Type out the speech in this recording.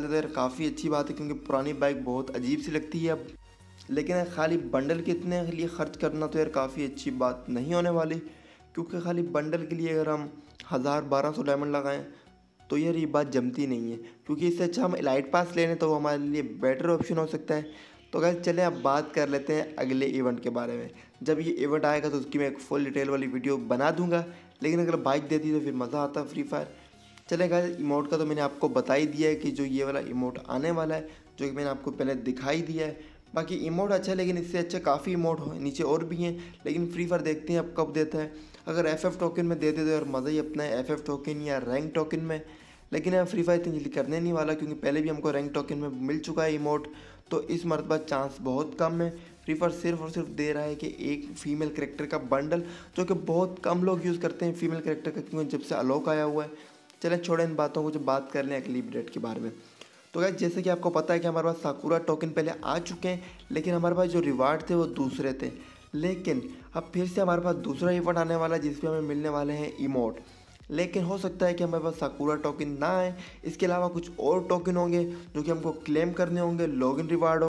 डाल काफ़ी अच्छी बात है क्योंकि पुरानी बाइक बहुत अजीब सी लगती है अब लेकिन खाली बंडल के इतने लिए खर्च करना तो यार काफ़ी अच्छी बात नहीं होने वाली क्योंकि खाली बंडल के लिए अगर हम हज़ार बारह सौ डायमंड लगाएं तो यार ये बात जमती नहीं है क्योंकि इससे अच्छा हम लाइट पास ले लें तो वो हमारे लिए बेटर ऑप्शन हो सकता है तो अगर चलें अब बात कर लेते हैं अगले इवेंट के बारे में जब ये इवेंट आएगा तो उसकी मैं एक फुल डिटेल वाली वीडियो बना दूंगा लेकिन अगर बाइक देती तो फिर मज़ा आता फ्री फायर चले गए इमोट का तो मैंने आपको बता ही दिया है कि जो ये वाला इमोट आने वाला है जो कि मैंने आपको पहले दिखाई दिया है बाकी इमोट अच्छा है लेकिन इससे अच्छा काफ़ी इमोट हो नीचे और भी हैं लेकिन फ्री फायर देखते हैं अब कब देता है अगर एफ एफ टोकन में दे देते तो यार मज़ा ही अपना है एफ एफ टोकन या रैंक टोकन में लेकिन यार फ्री फायर इतनी जल्दी करने नहीं वाला क्योंकि पहले भी हमको रैंक टोकन में मिल चुका है इमोट तो इस मरतबा चांस बहुत कम है फ्री फायर सिर्फ और सिर्फ दे रहा है कि एक फीमेल करेक्टर का बंडल जो कि बहुत कम लोग यूज़ करते हैं फीमेल करेक्टर का क्योंकि जब से अलोक आया हुआ है चलें छोड़ें इन बातों को जो बात कर लें अगली अपडेट के बारे में तो गैस जैसे कि आपको पता है कि हमारे पास साकुरा टोकन पहले आ चुके हैं लेकिन हमारे पास जो रिवार्ड थे वो दूसरे थे लेकिन अब फिर से हमारे पास दूसरा रिवार्ड आने वाला है जिसमें हमें मिलने वाले हैं इमोट लेकिन हो सकता है कि हमारे पास साकुरा टोकन ना आए इसके अलावा कुछ और टोकन होंगे जो कि हमको क्लेम करने होंगे लॉगिन रिवार्ड